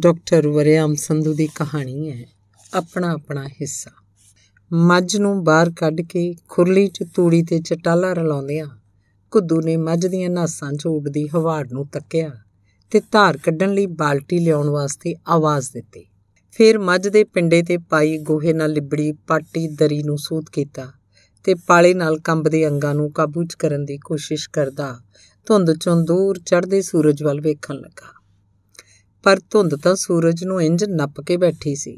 doctor Waryam Sandhu ਦੀ ਕਹਾਣੀ ਹੈ ਆਪਣਾ ਆਪਣਾ ਹਿੱਸਾ ਮੱਝ ਨੂੰ ਬਾਹਰ ਕੱਢ ਕੇ ਖੁਰਲੀ 'ਚ ਤੂੜੀ ਤੇ ਚਟਾਲਾ ਰਲਾਉਂਦਿਆਂ ਕੁੱਦੂ ਨੇ ਮੱਝ ਦੀਆਂ ਨਾਸਾਂ 'ਚ ਉੱਡਦੀ ਹਵਾੜ ਨੂੰ ਤੱਕਿਆ ਤੇ ਧਾਰ ਕੱਢਣ ਲਈ ਬਾਲਟੀ ਲਿਆਉਣ ਵਾਸਤੇ ਆਵਾਜ਼ ਦਿੱਤੀ ਫਿਰ ਮੱਝ ਦੇ ਪਿੰਡੇ ਤੇ ਪਾਈ ਗੋਹੇ ਨਾਲ ਲਿਬੜੀ ਪਾਟੀ ਦਰੀ ਨੂੰ ਸੂਤ ਕੀਤਾ ਤੇ ਪਾਲੇ ਨਾਲ ਕੰਬਦੇ ਅੰਗਾਂ ਨੂੰ ਕਾਬੂ 'ਚ ਕਰਨ ਦੀ ਕੋਸ਼ਿਸ਼ ਕਰਦਾ ਧੁੰਦ ਚੋਂ ਦੂਰ ਚੜ੍ਹਦੇ ਸੂਰਜ ਵੱਲ ਵੇਖਣ ਲੱਗਾ ਪਰ ਧੁੰਦ ਤਾਂ ਸੂਰਜ ਨੂੰ ਇੰਜ ਨੱਪ ਕੇ ਬੈਠੀ ਸੀ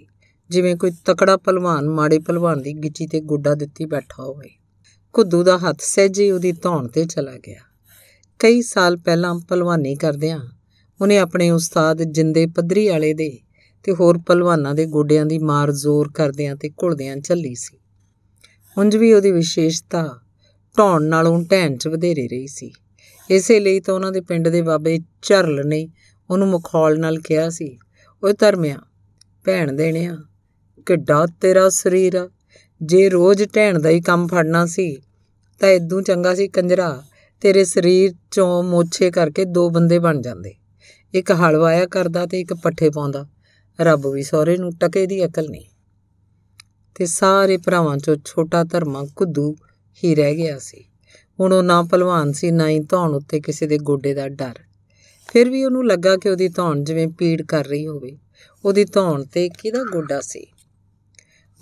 ਜਿਵੇਂ ਕੋਈ ਤਕੜਾ ਪਹਿਲਵਾਨ ਮਾੜੇ ਪਹਿਲਵਾਨ ਦੀ ਗਿੱਚੀ ਤੇ ਗੋਡਾ ਦਿੱਤੀ ਬੈਠਾ ਹੋਵੇ ਕੁੱਦੂ ਦਾ ਹੱਥ ਸਹਿਜੇ ਉਹਦੀ ਧੌਣ ਤੇ ਚਲਾ ਗਿਆ ਕਈ ਸਾਲ ਪਹਿਲਾਂ ਪਹਿਲਵਾਨੀ ਕਰਦਿਆਂ ਉਹਨੇ ਆਪਣੇ ਉਸਤਾਦ ਜਿੰਦੇ ਪੱਧਰੀ ਵਾਲੇ ਦੇ ਤੇ ਹੋਰ ਪਹਿਲਵਾਨਾਂ ਦੇ ਗੋਡਿਆਂ ਦੀ ਮਾਰ ਜ਼ੋਰ ਕਰਦਿਆਂ ਤੇ ਘੁਲਦਿਆਂ ਚੱਲੀ ਸੀ ਉੰਜ ਵੀ ਉਹਦੀ ਵਿਸ਼ੇਸ਼ਤਾ ਢੌਣ ਨਾਲੋਂ ਢਹਿਣ 'ਚ ਵਧੇਰੇ ਰਹੀ ਸੀ ਇਸੇ ਲਈ ਤਾਂ ਉਹਨਾਂ ਦੇ ਪਿੰਡ ਦੇ ਬਾਬੇ ਚਰਲ ਨੇ ਉਹਨੂੰ ਮਖੌਲ ਨਾਲ ਕਿਹਾ ਸੀ ਓਏ ਧਰਮਿਆ ਭੈਣ ਦੇਣਿਆ ਕਿੱਡਾ ਤੇਰਾ ਸਰੀਰ ਜੇ ਰੋਜ਼ ਢਹਿਣ ਦਾ ਹੀ ਕੰਮ ਫੜਨਾ ਸੀ ਤਾਂ ਇਦੋਂ ਚੰਗਾ ਸੀ ਕੰਜਰਾ ਤੇਰੇ ਸਰੀਰ ਚੋਂ ਮੋਛੇ ਕਰਕੇ ਦੋ ਬੰਦੇ ਬਣ ਜਾਂਦੇ ਇੱਕ ਹਲਵਾਇਆ ਕਰਦਾ ਤੇ ਇੱਕ ਪੱਠੇ ਪਾਉਂਦਾ ਰੱਬ ਵੀ ਸਹੁਰੇ ਨੂੰ ਟਕੇ ਦੀ ਅਕਲ ਨਹੀਂ ਤੇ ਸਾਰੇ ਭਰਾਵਾਂ ਚੋਂ ਛੋਟਾ ਧਰਮਾ ਕੁੱਦੂ ਹੀ ਰਹਿ ਗਿਆ ਸੀ ਹੁਣ ਉਹ ਨਾ ਪਹਿਲਵਾਨ ਸੀ ਨਾ ਹੀ ਧੌਣ ਉੱਤੇ ਕਿਸੇ ਦੇ ਗੋਡੇ ਦਾ ਡਰ ਫਿਰ ਵੀ ਉਹਨੂੰ ਲੱਗਾ ਕਿ ਉਹਦੀ ਧੌਣ ਜਿਵੇਂ ਪੀੜ ਕਰ ਰਹੀ ਹੋਵੇ ਉਹਦੀ ਧੌਣ ਤੇ ਕਿਹਦਾ ਗੋਡਾ ਸੀ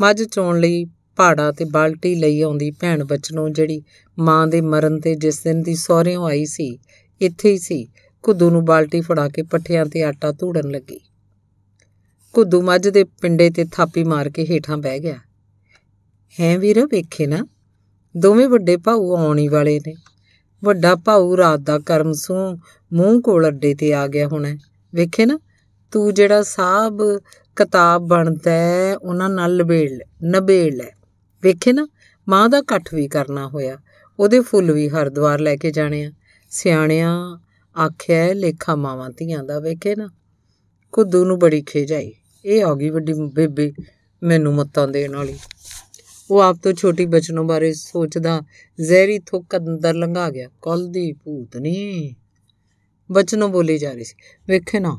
ਮੱਝ ਚੋਣ ਲਈ ਪਾੜਾ ਤੇ ਬਾਲਟੀ ਲਈ ਆਉਂਦੀ ਭੈਣ ਬਚਨੋਂ ਜਿਹੜੀ ਮਾਂ ਦੇ ਮਰਨ ਤੇ ਜਿਸ ਦਿਨ ਦੀ ਸਹੁਰਿਓਂ ਆਈ ਸੀ ਇੱਥੇ ਹੀ ਸੀ ਕੁੱਦੂ ਨੂੰ ਬਾਲਟੀ ਫੜਾ ਕੇ ਪੱਠਿਆਂ ਤੇ ਆਟਾ ਧੂੜਨ ਲੱਗੀ ਕੁੱਦੂ ਮੱਝ ਦੇ ਪਿੰਡੇ ਤੇ ਥਾਪੀ ਮਾਰ ਕੇ ਹੀਠਾਂ ਬਹਿ ਗਿਆ ਹੈ ਵੀਰ ਵੇਖੇ ਨਾ ਦੋਵੇਂ ਵੱਡੇ ਭਾਊ ਆਉਣੀ ਵਾਲੇ ਨੇ ਵੱਡਾ ਭਾਊ ਰਾਤ ਦਾ ਕਰਮ ਸੂ ਮੂੰਹ ਕੋਲ ਅੱਡੇ ਤੇ ਆ ਗਿਆ ਹੁਣੇ ਵੇਖੇ ਨਾ ਤੂੰ ਜਿਹੜਾ ਸਾਹਿਬ ਕਿਤਾਬ ਬਣਦਾ ਉਹਨਾਂ ਨਾਲ ਲਬੇੜ ਲੈ ਨਬੇੜ ਲੈ ਵੇਖੇ ਨਾ ਮਾਂ ਦਾ ਇਕੱਠ ਵੀ ਕਰਨਾ ਹੋਇਆ ਉਹਦੇ ਫੁੱਲ ਵੀ ਹਰਦੁਆਰ ਲੈ ਕੇ ਜਾਣੇ ਆ ਸਿਆਣਿਆਂ ਆਖਿਆ ਲੇਖਾ ਮਾਵਾਂ ਧੀਆਂ ਦਾ ਵੇਖੇ ਨਾ ਕੁੱਦੂ ਨੂੰ ਬੜੀ ਖੇਜ ਆਈ ਇਹ ਆ ਗਈ ਵੱਡੀ ਬੇਬੇ ਮੈਨੂੰ ਮੱਤਾਂ ਦੇਣ ਵਾਲੀ ਉਹ ਆਪ ਤੋਂ ਛੋਟੀ ਬਚਨੋਂ ਬਾਰੇ ਸੋਚਦਾ ਜ਼ਹਿਰੀ ਥੁੱਕ ਅੰਦਰ ਲੰਘਾ ਗਿਆ ਕੱਲ ਦੀ ਭੂਤਨੀ ਬਚਨੋਂ ਬੋਲੀ ਜਾ ਰਹੀ ਸੀ ਵੇਖੇ ਨਾ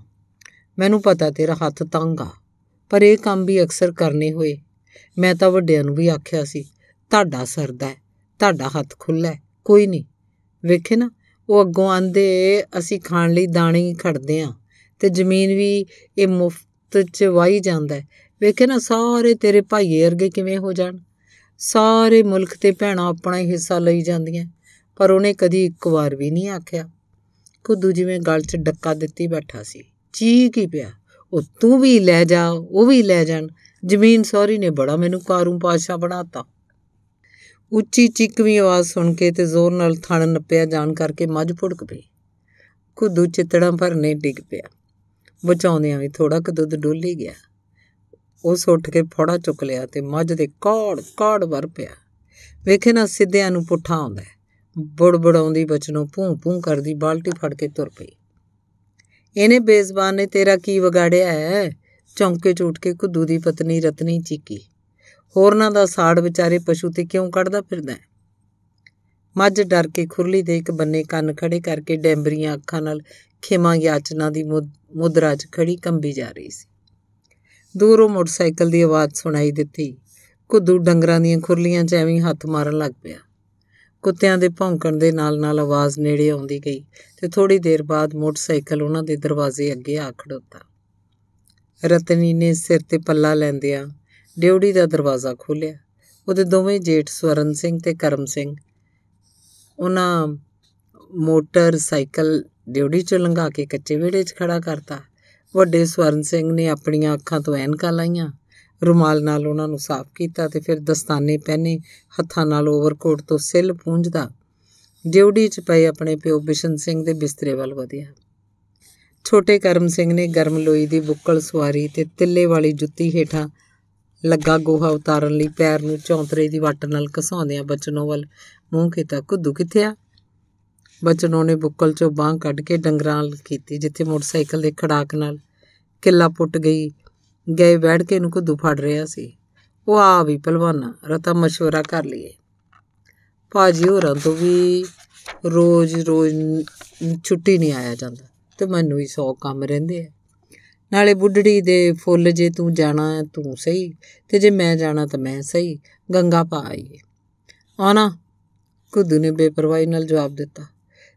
ਮੈਨੂੰ ਪਤਾ ਤੇਰਾ ਹੱਥ ਤੰਗ ਆ ਪਰ ਇਹ ਕੰਮ ਵੀ ਅਕਸਰ ਕਰਨੇ ਹੋਏ ਮੈਂ ਤਾਂ ਵੱਡਿਆਂ ਨੂੰ ਵੀ ਆਖਿਆ ਸੀ ਤੁਹਾਡਾ ਸਰਦਾ ਹੈ ਤੁਹਾਡਾ ਹੱਥ ਖੁੱਲਾ ਹੈ ਕੋਈ ਨਹੀਂ ਵੇਖੇ ਨਾ ਉਹ ਅੱਗੋਂ ਆਂਦੇ ਅਸੀਂ ਖਾਣ ਲਈ ਦਾਣੇ ਹੀ ਖੜਦੇ ਆ ਤੇ ਜ਼ਮੀਨ ਵੀ ਇਹ ਮੁਫਤ ਚ ਵਾਹੀ ਜਾਂਦਾ ਵੇਖੇ ਨਾ ਸਾਰੇ ਤੇਰੇ ਭਾਈਏ ਅਰਗੇ ਕਿਵੇਂ ਹੋ ਜਾਣ ਸਾਰੇ ਮੁਲਕ ਤੇ ਭੈਣਾ ਆਪਣਾ ਹੀ ਹਿੱਸਾ ਲਈ ਜਾਂਦੀਆਂ ਪਰ ਉਹਨੇ ਕਦੀ ਇੱਕ ਵਾਰ ਵੀ ਨਹੀਂ ਆਖਿਆ ਕੁੱਦੂ ਜਿਵੇਂ ਗਲ 'ਚ ਡੱਕਾ ਦਿੱਤੀ ਬੈਠਾ ਸੀ ਚੀਕ ਕੀ ਪਿਆ ਉਹ ਤੂੰ ਵੀ ਲੈ ਜਾ ਉਹ ਵੀ ਲੈ ਜਾਣ ਜ਼ਮੀਨ ਸੌਰੀ ਨੇ ਬੜਾ ਮੈਨੂੰ ਕਾਰੂ ਪਾਸ਼ਾ ਬਣਾਤਾ ਉੱਚੀ ਚੀਕਵੀਂ ਆਵਾਜ਼ ਸੁਣ ਕੇ ਤੇ ਜ਼ੋਰ ਨਾਲ ਥਣ ਨੱਪਿਆ ਜਾਣ ਕਰਕੇ ਮੱਝ ਭੁੜਕ ਪਈ ਕੁੱਦੂ ਚਿੱਤੜਾਂ ਭਰਨੇ ਡਿੱਗ ਪਿਆ ਬਚਾਉਂਦਿਆਂ ਵੀ ਥੋੜਾ ਕੁ ਦੁੱਧ ਡੋਲੀ ਗਿਆ ਉਸ ਉੱਠ ਕੇ ਫੋੜਾ ਚੁੱਕ ਲਿਆ ਤੇ ਮੱਝ ਦੇ ਕੌੜ ਕੌੜ ਵਰ ਪਿਆ ਵੇਖੇ ਨਾ ਸਿੱਧਿਆਂ ਨੂੰ ਪੁੱਠਾ ਆਉਂਦਾ ਬੜਬੜਾਉਂਦੀ ਬਚਨੋਂ ਭੂੰ ਭੂੰ ਕਰਦੀ ਬਾਲਟੀ ਫੜ ਕੇ ਤੁਰ ਪਈ ਇਹਨੇ ਬੇਜ਼ਬਾਨ ਨੇ ਤੇਰਾ ਕੀ ਵਿਗਾੜਿਆ ਹੈ ਚੌਂਕੇ ਝੂਟ ਕੇ ਕੁੱਦੂ ਦੀ ਪਤਨੀ ਰਤਨੀ ਚੀਕੀ ਹੋਰਨਾਂ ਦਾ ਸਾੜ ਵਿਚਾਰੇ ਪਸ਼ੂ ਤੇ ਕਿਉਂ ਕੱਢਦਾ ਫਿਰਦਾ ਮੱਝ ਡਰ ਕੇ ਖੁਰਲੀ ਦੇ ਇੱਕ ਬੰਨੇ ਕੰਨ ਖੜੇ ਕਰਕੇ ਡੈਂਬਰੀਆਂ ਅੱਖਾਂ ਨਾਲ ਖਿਮਾ ਯਾਚਨਾ ਦੀ ਮੁਦਰਾ 'ਚ ਖੜੀ ਕੰਬੀ ਜਾ ਰਹੀ ਸੀ ਦੂਰੋਂ ਮੋਟਰਸਾਈਕਲ ਦੀ ਆਵਾਜ਼ ਸੁਣਾਈ ਦਿੱਤੀ ਕੁੱਦੂ ਡੰਗਰਾਂ ਦੀਆਂ ਖੁਰਲੀਆਂ 'ਚ ਐਵੇਂ ਹੱਥ ਮਾਰਨ ਲੱਗ ਪਿਆ ਕੁੱਤਿਆਂ ਦੇ ਭੌਂਕਣ ਦੇ ਨਾਲ-ਨਾਲ ਆਵਾਜ਼ ਨੇੜੇ ਆਉਂਦੀ ਗਈ ਤੇ ਥੋੜੀ ਦੇਰ ਬਾਅਦ ਮੋਟਰਸਾਈਕਲ ਉਹਨਾਂ ਦੇ ਦਰਵਾਜ਼ੇ ਅੱਗੇ ਆ ਖੜੋਤਾ ਰਤਨੀ ਨੇ ਸਿਰ ਤੇ ਪੱਲਾ ਲੈਂਦਿਆਂ ਡਿਊੜੀ ਦਾ ਦਰਵਾਜ਼ਾ ਖੋਲ੍ਹਿਆ ਉਹਦੇ ਦੋਵੇਂ ਜੇਠ ਸਵਰਨ ਸਿੰਘ ਤੇ ਕਰਮ ਸਿੰਘ ਉਹਨਾਂ ਮੋਟਰਸਾਈਕਲ ਡਿਊਟੀ ਚ ਲੰਘਾ ਕੇ ਕੱਚੇ ਵਿੜੇ 'ਚ ਖੜਾ ਕਰਤਾ ਵੱਡੇ ਸਵਰਨ ਸਿੰਘ ਨੇ ਆਪਣੀਆਂ ਅੱਖਾਂ ਤੋਂ ਐਨਕਾਂ ਲਾਈਆਂ ਰੁਮਾਲ ਨਾਲ ਉਹਨਾਂ ਨੂੰ ਸਾਫ਼ ਕੀਤਾ ਤੇ ਫਿਰ ਦਸਤਾਨੇ ਪਹਿਨੇ ਹੱਥਾਂ ਨਾਲ ਓਵਰਕੋਟ ਤੋਂ ਸਿੱਲ ਪੂੰਝਦਾ ਡਿਊਟੀ 'ਚ ਪਏ ਆਪਣੇ ਪਿਓ ਬਿਸ਼ਨ ਸਿੰਘ ਦੇ ਬਿਸਤਰੇ ਵੱਲ ਵਧਿਆ ਛੋਟੇ ਕਰਮ ਸਿੰਘ ਨੇ ਗਰਮ ਲੋਈ ਦੀ ਬੁੱਕਲ ਸਵਾਰੀ ਤੇ ਤਿੱਲੇ ਵਾਲੀ ਜੁੱਤੀ ਹੇਠਾਂ ਲੱਗਾ ਗੋਹਾ ਉਤਾਰਨ ਲਈ ਪੈਰ ਨੂੰ ਚੌਂਤਰੇ ਦੀ ਵੱਟ ਨਾਲ ਘਸਾਉਂਦਿਆਂ ਬਚਨੋ ਵੱਲ ਮੂੰਹ ਕੀਤਾ ਕੁੱਦੂ ਕਿੱਥੇ ਆ ਬਚਨੋਂ ਨੇ ਬੁੱਕਲ 'ਚੋਂ ਬਾਹ ਕੱਢ ਕੇ ਡੰਗਰਾਂ ਵੱਲ ਕੀਤੀ ਜਿੱਥੇ ਮੋਟਰਸਾਈਕਲ ਦੇ ਖੜਾਕ ਨਾਲ ਕਿੱਲਾ ਪੁੱਟ ਗਈ ਗਏ ਬੈਠ ਕੇ ਇਹਨੂੰ ਕੁੱਦੂ ਫੜ ਰਿਹਾ ਸੀ ਉਹ ਆ ਵੀ ਪਹਿਲਵਾਨਾ ਰਤਾ مشورہ ਕਰ ਲਈਏ ਭਾਜੀ ਹੋਰਾਂ ਤੋਂ ਵੀ ਰੋਜ਼-ਰੋਜ਼ ਛੁੱਟੀ ਨਹੀਂ ਆਇਆ ਜਾਂਦਾ ਤੇ ਮੈਨੂੰ ਵੀ ਸੌ ਕੰਮ ਰਹਿੰਦੇ ਆ ਨਾਲੇ ਬੁੱਢੜੀ ਦੇ ਫੁੱਲ ਜੇ ਤੂੰ ਜਾਣਾ ਤੂੰ ਸਹੀ ਤੇ ਜੇ ਮੈਂ ਜਾਣਾ ਤਾਂ ਮੈਂ ਸਹੀ ਗੰਗਾ ਪਾ ਆਈਏ ਆਣਾ ਕੁੱਦੂ ਨੇ ਬੇਪਰਵਾਹੀ ਨਾਲ ਜਵਾਬ ਦਿੱਤਾ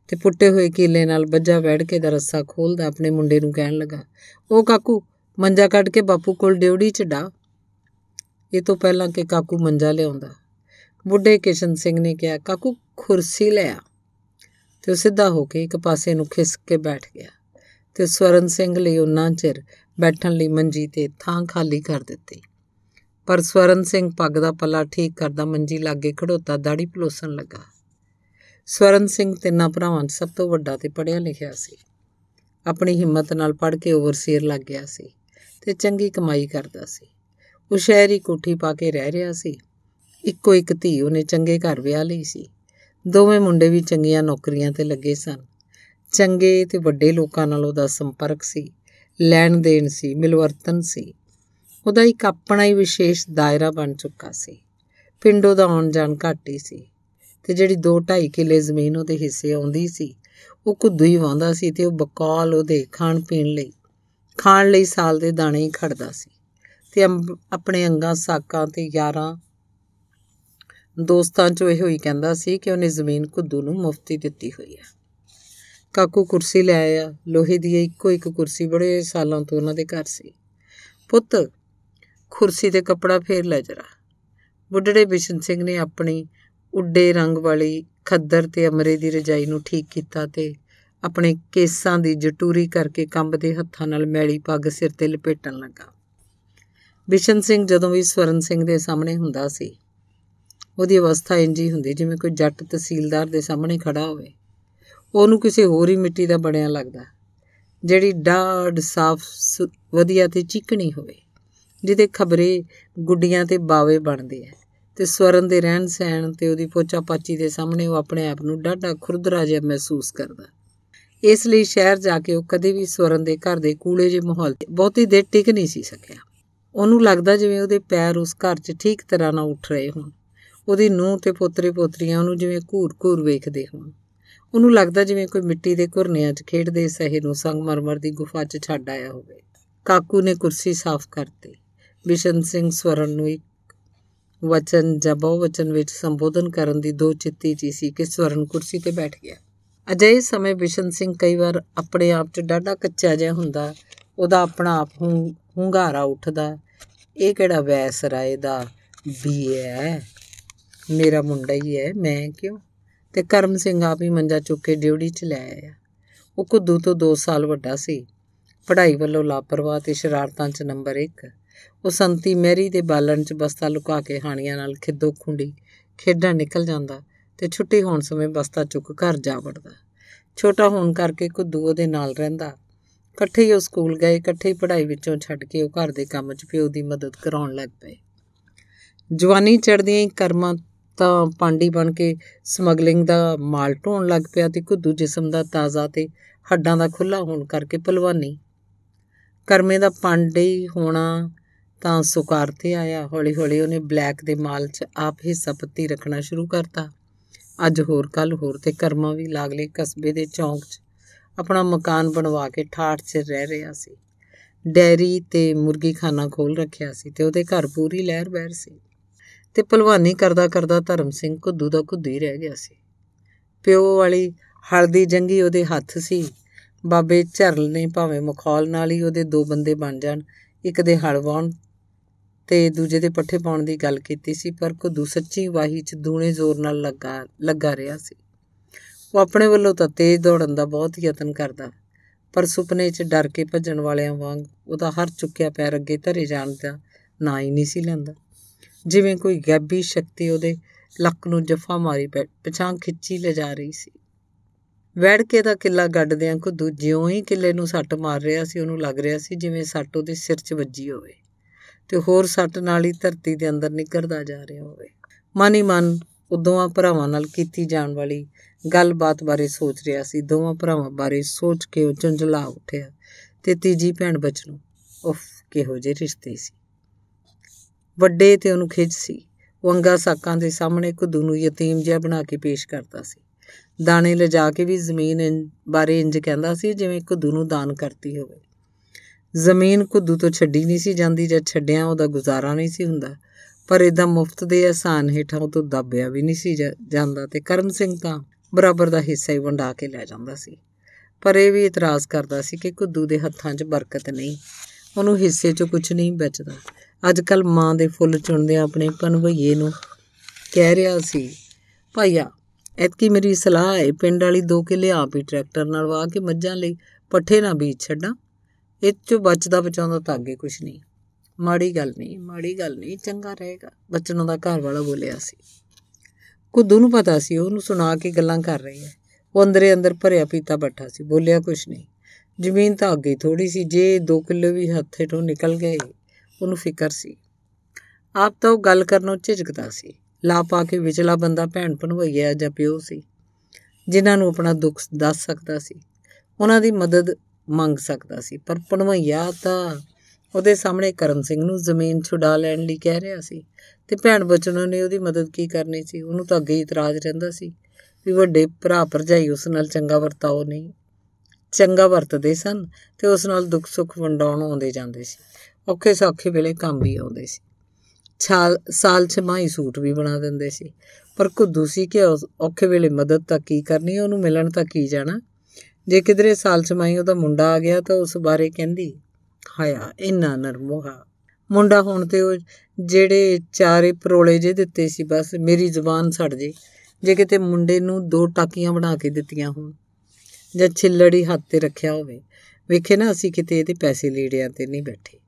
ਤੇ ਪੁੱਟੇ ਹੋਏ ਕੀਲੇ ਨਾਲ ਬੱਜਾ ਬੈਠ ਕੇ ਦਾ ਰੱਸਾ ਖੋਲਦਾ ਆਪਣੇ ਮੁੰਡੇ ਨੂੰ ਕਹਿਣ ਲੱਗਾ ਉਹ ਕਾਕੂ ਮੰਜਾ ਕੱਢ ਕੇ ਬਾਪੂ ਕੋਲ ਡਿਉੜੀ ਚ ਡਾ ਇਹ ਤੋਂ ਪਹਿਲਾਂ ਕਿ ਕਾਕੂ ਮੰਜਾ ਲਿਆਉਂਦਾ ਬੁੱਢੇ ਕਿਸ਼ਨ ਸਿੰਘ ਨੇ ਕਿਹਾ ਕਾਕੂ ਖੁਰਸੀ ਲਿਆ ਤੇ ਉਹ ਸਿੱਧਾ ਹੋ ਕੇ ਇੱਕ ਪਾਸੇ ਨੂੰ ਖਿਸਕ ਕੇ ਬੈਠ ਗਿਆ ਤੇ ਸਵਰਨ ਸਿੰਘ ਲਈ ਉਹਨਾਂ ਚਿਰ ਬੈਠਣ ਲਈ ਮੰਜੀ ਤੇ ਥਾਂ ਖਾਲੀ ਕਰ ਦਿੱਤੀ ਪਰ ਸਵਰਨ ਸਿੰਘ ਪੱਗ ਦਾ ਪੱਲਾ ਠੀਕ ਕਰਦਾ ਮੰਜੀ ਲਾਗੇ ਖੜੋਤਾ ਦਾੜੀ ਪਲੋਸਣ ਲੱਗਾ ਸਵਰਨ ਸਿੰਘ ਤਿੰਨਾਂ ਭਰਾਵਾਂ 'ਚ ਸਭ ਤੋਂ ਵੱਡਾ ਤੇ ਪੜਿਆ ਲਿਖਿਆ ਸੀ ਆਪਣੀ ਹਿੰਮਤ ਨਾਲ ਪੜ੍ਹ ਕੇ ਓਵਰਸੀਅਰ ਲੱਗ ਗਿਆ ਸੀ ਤੇ ਚੰਗੀ ਕਮਾਈ ਕਰਦਾ ਸੀ ਉਹ ਸ਼ਹਿਰੀ ਕੋਠੀ ਪਾ ਕੇ ਰਹਿ ਰਿਹਾ ਸੀ ਇੱਕੋ ਇੱਕ ਧੀ ਉਹਨੇ ਚੰਗੇ ਘਰ ਵਿਆਹ ਲਈ ਸੀ ਦੋਵੇਂ ਮੁੰਡੇ ਵੀ ਚੰਗੀਆਂ ਨੌਕਰੀਆਂ ਤੇ ਲੱਗੇ ਸਨ ਚੰਗੇ ਤੇ ਵੱਡੇ ਲੋਕਾਂ ਨਾਲ ਉਹਦਾ ਸੰਪਰਕ ਸੀ ਲੈਣ ਦੇਣ ਸੀ ਮਿਲਵਰਤਨ ਸੀ ਉਹਦਾ ਇੱਕ ਆਪਣਾ ਹੀ ਵਿਸ਼ੇਸ਼ ਦਾਇਰਾ ਬਣ ਚੁੱਕਾ ਸੀ ਪਿੰਡੋਂ ਦਾ ਆਉਣ ਜਾਣ ਘੱਟ ਹੀ ਸੀ ਤੇ ਜਿਹੜੀ 2.5 ਕਿੱਲੇ ਜ਼ਮੀਨ ਉਹਦੇ ਹਿੱਸੇ ਆਉਂਦੀ ਸੀ ਉਹ ਕੁੱਦੂ ਹੀ ਵਾਉਂਦਾ ਸੀ ਤੇ ਉਹ ਬਕਾਲ ਉਹਦੇ ਖਾਣ ਪੀਣ ਲਈ ਖਾਣ ਲਈ ਸਾਲ ਦੇ ਦਾਣੇ ਹੀ ਖੜਦਾ ਸੀ ਤੇ ਆਪਣੇ ਅੰਗਾਂ ਸਾਕਾਂ ਤੇ ਯਾਰਾਂ ਦੋਸਤਾਂ ਚੋਂ ਇਹੋ ਹੀ ਕਹਿੰਦਾ ਸੀ ਕਿ ਉਹਨੇ ਜ਼ਮੀਨ ਕੁੱਦੂ ਨੂੰ ਮੁਫਤੀ ਦਿੱਤੀ ਹੋਈ ਹੈ ਕਾਕੂ ਕੁਰਸੀ ਲੈ ਆਇਆ ਲੋਹੇ ਦੀ ਇੱਕੋ ਇੱਕ ਕੁਰਸੀ ਬੜੇ ਸਾਲਾਂ ਤੋਂ ਉਹਨਾਂ ਦੇ ਘਰ ਸੀ ਪੁੱਤ ਕੁਰਸੀ ਤੇ ਕੱਪੜਾ ਫੇਰ ਲੈ ਜਰਾ ਬੁੱਢੜੇ ਬਿਸ਼ਨ ਸਿੰਘ ਨੇ ਆਪਣੀ ਉੱਡੇ ਰੰਗ ਵਾਲੀ ਖੱਦਰ ਤੇ ਅਮਰੇ ਦੀ ਰਜਾਈ ਨੂੰ ਠੀਕ ਕੀਤਾ ਤੇ ਆਪਣੇ ਕੇਸਾਂ ਦੀ ਜਟੂਰੀ ਕਰਕੇ ਕੰਬਦੇ ਹੱਥਾਂ ਨਾਲ ਮੈਲੀ ਪੱਗ ਸਿਰ ਤੇ ਲਪੇਟਣ ਲੱਗਾ ਬਿਸ਼ਨ ਸਿੰਘ ਜਦੋਂ ਵੀ ਸਵਰਨ ਸਿੰਘ ਦੇ ਸਾਹਮਣੇ ਹੁੰਦਾ ਸੀ ਉਹਦੀ ਅਵਸਥਾ ਇੰਜੀ ਹੁੰਦੀ ਜਿਵੇਂ ਕੋਈ ਜੱਟ ਤਹਿਸੀਲਦਾਰ ਦੇ ਸਾਹਮਣੇ ਖੜਾ ਹੋਵੇ ਉਹਨੂੰ ਕਿਸੇ ਹੋਰ ਹੀ ਮਿੱਟੀ ਦਾ ਬਣਿਆ ਲੱਗਦਾ ਜਿਹੜੀ ਡਾਡ ਸਾਫ਼ ਵਧੀਆ ਤੇ ਚਿਕਣੀ ਹੋਵੇ ਜਿਹਦੇ ਖਬਰੇ ਗੁੱਡੀਆਂ ਤੇ ਬਾਵੇ ਬਣਦੇ ਆ ਤੇ ਸਵਰਨ ਦੇ ਰਹਿਣ ਸਹਿਣ ਤੇ ਉਹਦੀ ਪੋਚਾ ਪਾਚੀ ਦੇ ਸਾਹਮਣੇ ਉਹ ਆਪਣੇ ਆਪ ਨੂੰ ਡਾਢਾ ਖੁਰਦਰਾ ਜਿਹਾ ਮਹਿਸੂਸ ਕਰਦਾ ਇਸ ਲਈ ਸ਼ਹਿਰ ਜਾ ਕੇ ਉਹ ਕਦੇ ਵੀ ਸਵਰਨ ਦੇ ਘਰ ਦੇ ਕੂਲੇ ਜਿਹੇ ਮਾਹੌਲ ਬਹੁਤੀ ਦੇਰ ਟਿਕ ਨਹੀਂ ਸੀ ਸਕਿਆ ਉਹਨੂੰ ਲੱਗਦਾ ਜਿਵੇਂ ਉਹਦੇ ਪੈਰ ਉਸ ਘਰ 'ਚ ਠੀਕ ਤਰ੍ਹਾਂ ਨਾ ਉੱਠ ਰਹੇ ਹੋਣ ਉਹਦੀ ਨੂੰਹ ਤੇ ਪੋਤਰੇ ਪੋਤਰੀਆਂ ਉਹਨੂੰ ਜਿਵੇਂ ਘੂਰ-ਘੂਰ ਵੇਖਦੇ ਹੋਣ ਉਹਨੂੰ ਲੱਗਦਾ ਜਿਵੇਂ ਕੋਈ ਮਿੱਟੀ ਦੇ ਘੁਰਨਿਆਂ 'ਚ ਖੇਡਦੇ ਸਹੇ ਨੂੰ ਸੰਗਮਰਮਰ ਦੀ ਗੁਫਾ 'ਚ ਛੱਡ ਆਇਆ ਹੋਵੇ ਕਾਕੂ ਨੇ ਕੁਰਸੀ ਸਾਫ਼ ਕਰਤੀ ਬਿਸ਼ਨ ਸਿੰਘ ਸਵਰਨ ਨੂੰ ਇੱਕ ਵਚਨ ਜਾਂ ਵਚਨ ਵਿੱਚ ਸੰਬੋਧਨ ਕਰਨ ਦੀ ਦੋ ਚਿੱਤੀ ਜੀ ਸੀ ਕਿ ਸਵਰਨ ਕੁਰਸੀ ਤੇ ਬੈਠ ਗਿਆ ਅਜੇ ਸਮੇਂ ਬਿਸ਼ਨ ਸਿੰਘ ਕਈ ਵਾਰ ਆਪਣੇ ਆਪ 'ਚ ਡਾਡਾ ਕੱਚਾ ਜਿਹਾ ਹੁੰਦਾ ਉਹਦਾ ਆਪਣਾ ਆਪ ਹੁੰਗਾਰਾ ਉੱਠਦਾ ਇਹ ਕਿਹੜਾ ਵੈਸ ਰਾਏ ਦਾ ਵੀ ਹੈ ਮੇਰਾ ਮੁੰਡਾ ਹੀ ਹੈ ਮੈਂ ਕਿਉਂ ਤੇ ਕਰਮ ਸਿੰਘ ਆਪ ਹੀ ਮੰਜਾ ਚੁੱਕ ਕੇ ਡਿਊਟੀ 'ਚ ਲੈ ਆਇਆ ਉਹ ਕੁੱਦੂ ਤੋਂ 2 ਸਾਲ ਵੱਡਾ ਸੀ ਪੜ੍ਹਾਈ ਵੱਲੋਂ ਲਾਪਰਵਾਹ ਤੇ ਸ਼ਰਾਰਤਾਂ 'ਚ ਨੰਬਰ 1 ਉਹ ਸੰਤੀ ਮਹਿਰੀ ਦੇ ਬਾਲਣ 'ਚ ਬਸਤਾ ਲੁਕਾ ਕੇ ਹਾਣੀਆਂ ਨਾਲ ਖਿੱਦੋ ਖੁੰਡੀ ਖੇਡਾਂ ਨਿਕਲ ਜਾਂਦਾ ਤੇ ਛੁੱਟੀ ਹੋਣ ਸਮੇਂ ਬਸਤਾ ਚੁੱਕ ਘਰ ਜਾ ਵੜਦਾ ਛੋਟਾ ਹੋਣ ਕਰਕੇ ਕੁੱਦੂ ਉਹਦੇ ਨਾਲ ਰਹਿੰਦਾ ਇਕੱਠੇ ਹੀ ਉਹ ਸਕੂਲ ਗਏ ਇਕੱਠੇ ਹੀ ਪੜ੍ਹਾਈ ਵਿੱਚੋਂ ਛੱਡ ਕੇ ਉਹ ਘਰ ਦੇ ਕੰਮ 'ਚ ਪਿਓ ਦੀ ਮਦਦ ਕਰਾਉਣ ਲੱਗ ਪਏ ਜਵਾਨੀ ਚੜ੍ਹਦੀਆਂ ਕਰਮਾਂ ਤਾਂ ਪਾਂਡੀ ਬਣ ਕੇ ਸਮਗਲਿੰਗ ਦਾ ਮਾਲ ਢੋਣ ਲੱਗ ਪਿਆ ਤੇ ਕੁੱਦੂ ਜਿਸਮ ਦਾ ਤਾਜ਼ਾ ਤੇ ਹੱਡਾਂ ਦਾ ਖੁੱਲਾ ਹੋਣ ਕਰਕੇ ਪਹਿਲਵਾਨੀ ਕਰਮੇ ਦਾ ਪਾਂਡੇ ਹੋਣਾ ਤਾਂ ਸੁਕਾਰ ਤੇ ਆਇਆ ਹੌਲੀ-ਹੌਲੀ ਉਹਨੇ ਬਲੈਕ ਦੇ ਮਾਲ 'ਚ ਆਪ ਹਿੱਸਾ-ਪੱਤੀ ਰੱਖਣਾ ਸ਼ੁਰੂ ਕਰਤਾ ਅੱਜ ਹੋਰ ਕੱਲ ਹੋਰ ਤੇ ਕਰਮਾ ਵੀ ਲਾਗਲੇ ਕਸਬੇ ਦੇ ਚੌਂਕ 'ਚ ਆਪਣਾ ਮਕਾਨ ਬਣਵਾ ਕੇ ਠਾਠ 'ਚ ਰਹਿ ਰਿਹਾ ਸੀ ਡੈਰੀ ਤੇ ਮੁਰਗੀਖਾਨਾ ਖੋਲ ਰੱਖਿਆ ਸੀ ਤੇ ਉਹਦੇ ਘਰ ਪੂਰੀ ਲਹਿਰ ਬੈਰ ਸੀ ਤੇ ਭਲਵਾਨੀ ਕਰਦਾ ਕਰਦਾ ਧਰਮ ਸਿੰਘ ਕੁੱਦੂ ਦਾ ਕੁੱਦੂ ਹੀ ਰਹਿ ਗਿਆ ਸੀ ਪਿਓ ਵਾਲੀ ਹਲਦੀ ਜੰਗੀ ਉਹਦੇ ਹੱਥ ਸੀ ਬਾਬੇ ਝਰਲ ਨੇ ਭਾਵੇਂ ਮਖੌਲ ਨਾਲ ਹੀ ਉਹਦੇ ਦੋ ਬੰਦੇ ਬਣ ਜਾਣ ਇੱਕ ਦੇ ਹਲ ਤੇ ਦੂਜੇ ਦੇ ਪੱਠੇ ਪਾਉਣ ਦੀ ਗੱਲ ਕੀਤੀ ਸੀ ਪਰ ਕੁਦੂ ਸੱਚੀ ਵਾਹੀ 'ਚ ਦੂਨੇ ਜ਼ੋਰ ਨਾਲ ਲੱਗਾ ਲੱਗਾ ਰਿਹਾ ਸੀ ਉਹ ਆਪਣੇ ਵੱਲੋਂ ਤਾਂ ਤੇਜ਼ ਦੌੜਨ ਦਾ ਬਹੁਤ ਯਤਨ ਕਰਦਾ ਪਰ ਸੁਪਨੇ 'ਚ ਡਰ ਕੇ ਭੱਜਣ ਵਾਲਿਆਂ ਵਾਂਗ ਉਹਦਾ ਹਰ ਚੁੱਕਿਆ ਪੈਰ ਅੱਗੇ ਧਰੇ ਜਾਣ ਦਾ ਨਾ ਹੀ ਨਹੀਂ ਸੀ ਲੈਂਦਾ ਜਿਵੇਂ ਕੋਈ ਗੈਬੀ ਸ਼ਕਤੀ ਉਹਦੇ ਲੱਕ ਨੂੰ ਜਫਾ ਮਾਰੀ ਪਛਾਂ ਖਿੱਚੀ ਲੈ ਜਾ ਰਹੀ ਸੀ ਵੜ ਕੇ ਦਾ ਕਿੱਲਾ ਗੱਡਦਿਆਂ ਕੋ ਦੂਜਿਓਂ ਹੀ ਕਿੱਲੇ ਨੂੰ ਸੱਟ ਮਾਰ ਰਿਹਾ ਸੀ ਉਹਨੂੰ ਲੱਗ ਰਿਹਾ ਸੀ ਜਿਵੇਂ ਸੱਟ ਉਹਦੇ ਸਿਰ 'ਚ ਵੱਜੀ ਹੋਵੇ ਤੇ ਹੋਰ ਸੱਟ ਨਾਲ ਹੀ ਧਰਤੀ ਦੇ ਅੰਦਰ ਨਿਕਰਦਾ ਜਾ ਰਿਹਾ ਹੋਵੇ ਮਨ ਹੀ ਮਨ ਉਹ ਦੋਵਾਂ ਭਰਾਵਾਂ ਨਾਲ ਕੀਤੀ ਜਾਣ ਵਾਲੀ ਗੱਲਬਾਤ ਬਾਰੇ ਸੋਚ ਰਿਹਾ ਸੀ ਦੋਵਾਂ ਭਰਾਵਾਂ ਬਾਰੇ ਸੋਚ ਕੇ ਉਹ ਚੰਝਲਾ ਉੱਠਿਆ ਤੇ ਤੀਜੀ ਭੈਣ ਬਚਨੂ ਉਫ ਕਿਹੋ ਜੇ ਰਿਸ਼ਤੇ ਸੀ ਵੱਡੇ ਤੇ ਉਹਨੂੰ ਖਿੱਚ ਸੀ ਉਹ ਅੰਗਾ ਸਾਕਾਂ ਦੇ ਸਾਹਮਣੇ ਕੁੱਦੂ ਨੂੰ ਯਤੀਮ ਜਿਹਾ ਬਣਾ ਕੇ ਪੇਸ਼ ਕਰਦਾ ਸੀ ਦਾਣੇ ਲਿਜਾ ਕੇ ਵੀ ਜ਼ਮੀਨ ਬਾਰੇ ਇੰਜ ਕਹਿੰਦਾ ਸੀ ਜਿਵੇਂ ਕੁੱਦੂ ਨੂੰ ਦਾਨ ਕਰਤੀ ਹੋਵੇ ਜ਼ਮੀਨ ਕੁੱਦੂ ਤੋਂ ਛੱਡੀ ਨਹੀਂ ਸੀ ਜਾਂਦੀ ਜਾਂ ਛੱਡਿਆ ਉਹਦਾ ਗੁਜ਼ਾਰਾ ਨਹੀਂ ਸੀ ਹੁੰਦਾ ਪਰ ਇਹਦਾ ਮੁਫਤ ਦੇ ਆਸਾਨ ਹੇਠਾਂ ਉਹ ਤੋਂ ਦੱਬਿਆ ਵੀ ਨਹੀਂ ਸੀ ਜਾਂਦਾ ਤੇ ਕਰਮ ਸਿੰਘ ਤਾਂ ਬਰਾਬਰ ਦਾ ਹਿੱਸਾ ਹੀ ਵੰਡਾ ਕੇ ਲੈ ਜਾਂਦਾ ਸੀ ਪਰ ਇਹ ਵੀ ਇਤਰਾਜ਼ ਕਰਦਾ ਸੀ ਕਿ ਕੁੱਦੂ ਦੇ ਹੱਥਾਂ 'ਚ ਬਰਕਤ ਨਹੀਂ ਉਹਨੂੰ ਹਿੱਸੇ 'ਚੋਂ ਕੁਝ ਨਹੀਂ ਬਚਦਾ ਅੱਜ ਕੱਲ ਮਾਂ ਦੇ ਫੁੱਲ ਚੁਣਦੇ ਆਪਣੇ ਪਨਵਈਏ ਨੂੰ ਕਹਿ ਰਿਹਾ ਸੀ ਭਾਈਆ ਐਤਕੀ ਮੇਰੀ ਸਲਾਹ ਹੈ ਪਿੰਡ ਵਾਲੀ ਦੋ ਕਿੱਲੇ ਆਪ ਹੀ ਟਰੈਕਟਰ ਨਾਲ ਵਾਹ ਕੇ ਮੱਝਾਂ ਲਈ ਪੱਠੇ ਨਾ ਬੀਜ ਛੱਡਾਂ ਇਹ ਤੋਂ ਬਚਦਾ ਬਚਾਉਂਦਾ ਤਾਂ ਅੱਗੇ ਕੁਝ ਨਹੀਂ ਮਾੜੀ ਗੱਲ ਨਹੀਂ ਮਾੜੀ ਗੱਲ ਨਹੀਂ ਚੰਗਾ ਰਹੇਗਾ ਬੱਚਨ ਦਾ ਘਰ ਵਾਲਾ ਬੋਲਿਆ ਸੀ ਕੁੱਦੂ ਨੂੰ ਪਤਾ ਸੀ ਉਹਨੂੰ ਸੁਣਾ ਕੇ ਗੱਲਾਂ ਕਰ ਰਹੀ ਹੈ ਉਹ ਅੰਦਰੇ ਅੰਦਰ ਭਰਿਆ ਪੀਤਾ ਬੱਠਾ ਸੀ ਬੋਲਿਆ ਕੁਝ ਨਹੀਂ ਜ਼ਮੀਨ ਤਾਂ ਅੱਗੇ ਥੋੜੀ ਸੀ ਜੇ 2 ਕਿਲੋ ਵੀ ਹੱਥੇ ਤੋਂ ਨਿਕਲ ਗਏ ਉਹਨੂੰ ਫਿਕਰ ਸੀ ਆਪ ਤਾਂ ਉਹ ਗੱਲ ਕਰਨੋਂ ਝਿਜਕਦਾ ਸੀ ਲਾ ਪਾ ਕੇ ਵਿਚਲਾ ਬੰਦਾ ਭੈਣ ਭਣਵਈਆ ਜਾਂ ਪਿਓ ਸੀ ਜਿਨ੍ਹਾਂ ਨੂੰ ਆਪਣਾ ਦੁੱਖ ਦੱਸ ਸਕਦਾ ਸੀ ਉਹਨਾਂ ਦੀ ਮਦਦ ਮੰਗ ਸਕਦਾ ਸੀ ਪਰ ਪਣਵਈਆ ਤਾਂ ਉਹਦੇ ਸਾਹਮਣੇ ਕਰਨ ਸਿੰਘ ਨੂੰ ਜ਼ਮੀਨ ਛੁਡਾ ਲੈਣ ਲਈ ਕਹਿ ਰਿਹਾ ਸੀ ਤੇ ਭੈਣ ਬਚਨੋ ਨੇ ਉਹਦੀ ਮਦਦ ਕੀ ਕਰਨੀ ਸੀ ਉਹਨੂੰ ਤਾਂ ਅੱਗੇ ਇਤਰਾਜ਼ ਰਹਿੰਦਾ ਸੀ ਵੀ ਵੱਡੇ ਭਰਾ ਭਰਜਾਈ ਉਸ ਨਾਲ ਚੰਗਾ ਵਰਤਾਓ ਨਹੀਂ ਚੰਗਾ ਵਰਤਦੇ ਸਨ ਤੇ ਉਸ ਨਾਲ ਦੁੱਖ ਸੁੱਖ ਵੰਡਾਉਣ ਆਉਂਦੇ ਜਾਂਦੇ ਸੀ ਔਖੇ ਸੌਖੇ ਵੇਲੇ ਕੰਮ ਵੀ ਆਉਂਦੇ ਸੀ ਛਾਲ ਸਾਲ ਛਮਾਈ ਸੂਟ ਵੀ ਬਣਾ ਦਿੰਦੇ ਸੀ ਪਰ ਕੁੱਦੂ ਸੀ ਕਿ ਔਖੇ ਵੇਲੇ ਮਦਦ ਤਾਂ ਕੀ ਕਰਨੀ ਉਹਨੂੰ ਮਿਲਣ ਤਾਂ ਕੀ ਜਾਣਾ ਜੇ ਕਿਧਰੇ ਚਮਾਈ ਉਹਦਾ ਮੁੰਡਾ ਆ ਗਿਆ ਤਾਂ ਉਸ ਬਾਰੇ ਕਹਿੰਦੀ ਹਾਇਆ ਇੰਨਾ ਨਰਮੋਹਾ ਮੁੰਡਾ ਹੋਣ ਤੇ ਉਹ ਜਿਹੜੇ ਚਾਰੇ ਪਰੋਲੇ ਜੇ ਦਿੱਤੇ ਸੀ ਬਸ ਮੇਰੀ ਜ਼ੁਬਾਨ ਸੜ ਜੇ ਜੇ ਕਿਤੇ ਮੁੰਡੇ ਨੂੰ ਦੋ ਟਾਕੀਆਂ ਬਣਾ ਕੇ ਦਿੱਤੀਆਂ ਹੋਣ ਜਾਂ ਛਿੱਲੜੀ ਹੱਥ ਤੇ ਰੱਖਿਆ ਹੋਵੇ ਵੇਖੇ ਨਾ ਅਸੀਂ ਕਿਤੇ ਇਹਦੇ ਪੈਸੇ ਲੀੜਿਆਂ ਤੇ ਨਹੀਂ ਬੈਠੇ